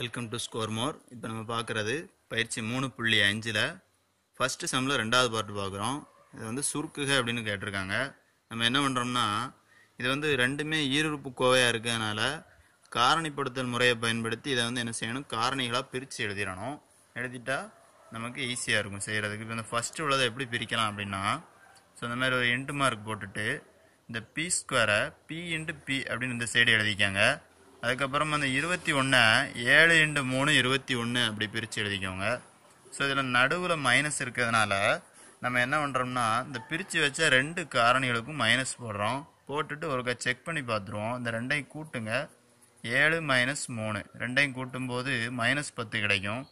welcome to score more இப்போ நம்ம பார்க்குறது பயிற்சி மூணு புள்ளி அஞ்சில் ஃபஸ்ட்டு செம்மில் ரெண்டாவது பார்ட் பார்க்குறோம் இது வந்து சுருக்குக அப்படின்னு கேட்டிருக்காங்க நம்ம என்ன பண்ணுறோம்னா இது வந்து ரெண்டுமே ஈருறுப்பு கோவையாக இருக்கிறதுனால காரணிப்படுத்தல் முறையை பயன்படுத்தி இதை வந்து என்ன செய்யணும் காரணிகளாக பிரித்து எழுதிடணும் எழுதிட்டா நமக்கு ஈஸியாக இருக்கும் செய்கிறதுக்கு இப்போ இந்த ஃபஸ்ட்டு உள்ளதை எப்படி பிரிக்கலாம் அப்படின்னா ஸோ இந்த மாதிரி ஒரு இன்ட்டு மார்க் போட்டுட்டு இந்த பி ஸ்கொயரை பி இன்ட்டு பி அப்படின்னு இந்த சைடு எழுதிக்காங்க அதுக்கப்புறம் அந்த இருபத்தி ஒன்று ஏழு இண்டு மூணு இருபத்தி ஒன்று அப்படி பிரித்து எழுதிக்கோங்க ஸோ இதில் நடுவில் மைனஸ் இருக்கிறதுனால நம்ம என்ன பண்ணுறோம்னா இந்த பிரித்து வச்ச ரெண்டு காரணிகளுக்கும் மைனஸ் போடுறோம் போட்டுட்டு ஒரு செக் பண்ணி பார்த்துருவோம் இந்த ரெண்டையும் கூட்டுங்க ஏழு மைனஸ் மூணு ரெண்டையும் கூட்டும்போது மைனஸ் பத்து கிடைக்கும்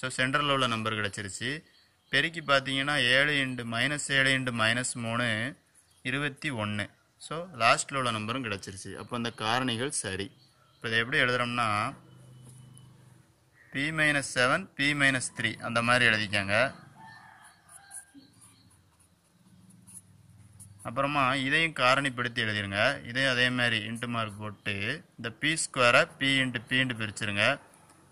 ஸோ சென்ட்ரலில் உள்ள நம்பர் கிடச்சிருச்சு பெருக்கி பார்த்தீங்கன்னா ஏழு இண்டு மைனஸ் ஏழு இண்டு மைனஸ் மூணு இருபத்தி ஒன்று ஸோ லாஸ்ட்டில் உள்ள நம்பரும் கிடச்சிருச்சு அப்போ அந்த காரணிகள் சரி இப்போ இதை எப்படி எழுதுகிறோம்னா P minus seven P minus three அந்த மாதிரி எழுதிக்கோங்க அப்புறமா இதையும் காரணிப்படுத்தி எழுதிருங்க இதையும் அதே மாதிரி இன்ட்டு மார்க் போட்டு இந்த பி ஸ்கொயரை பி இன்ட்டு இன்ட்டு பிரிச்சுருங்க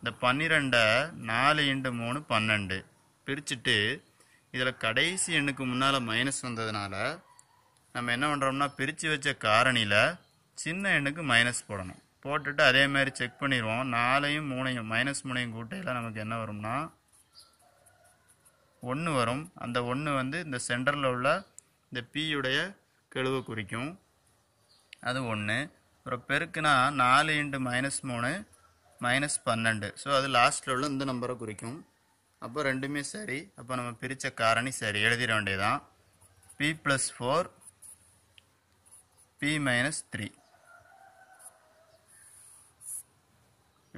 இந்த பன்னிரெண்டை நாலு இன்ட்டு மூணு பன்னெண்டு பிரிச்சுட்டு இதில் கடைசி எண்ணுக்கு முன்னால் மைனஸ் வந்ததுனால நம்ம என்ன பண்ணுறோம்னா பிரித்து வச்ச காரணியில் சின்ன எண்ணுக்கு மைனஸ் போடணும் போட்டுட்டு அதே மாதிரி செக் பண்ணிடுவோம் நாலையும் மூணையும் மைனஸ் மூணையும் கூட்டையில் நமக்கு என்ன வரும்னா ஒன்று வரும் அந்த ஒன்று வந்து இந்த சென்டரில் உள்ள இந்த பியுடைய கெழுவை குறிக்கும் அது ஒன்று அப்புறம் பெருக்குனா நாலு இன்ட்டு மைனஸ் மூணு மைனஸ் பன்னெண்டு ஸோ அது லாஸ்ட்டில் உள்ள இந்த நம்பரை குறிக்கும் அப்போ ரெண்டுமே சரி அப்போ நம்ம பிரித்த காரணி சரி எழுதிட வேண்டியதான் P plus four P minus three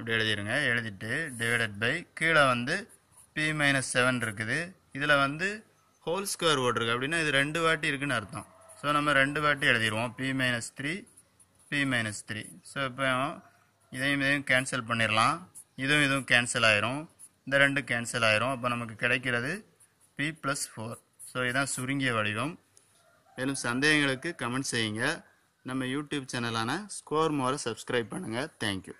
இப்படி எழுதிடுங்க எழுதிட்டு டிவைடட் பை கீழே வந்து பி மைனஸ் செவன் இருக்குது இதில் வந்து ஹோல் ஸ்கொயர் ஓட்டுருக்கு அப்படின்னா இது ரெண்டு வாட்டி இருக்குதுன்னு அர்த்தம் ஸோ நம்ம ரெண்டு வாட்டி எழுதிடுவோம் P minus three P minus three so இப்போ இதையும் இதையும் கேன்சல் பண்ணிடலாம் இதுவும் இதுவும் கேன்சல் ஆயிரும் இந்த ரெண்டு கேன்சல் ஆயிரும் அப்போ நமக்கு கிடைக்கிறது பி ப்ளஸ் ஃபோர் ஸோ இதுதான் சுருங்கிய வடிவம் மேலும் சந்தேகங்களுக்கு கமெண்ட் செய்யுங்க நம்ம யூடியூப் சேனலான ஸ்கோர் மோரை சப்ஸ்கிரைப் பண்ணுங்கள் தேங்க்யூ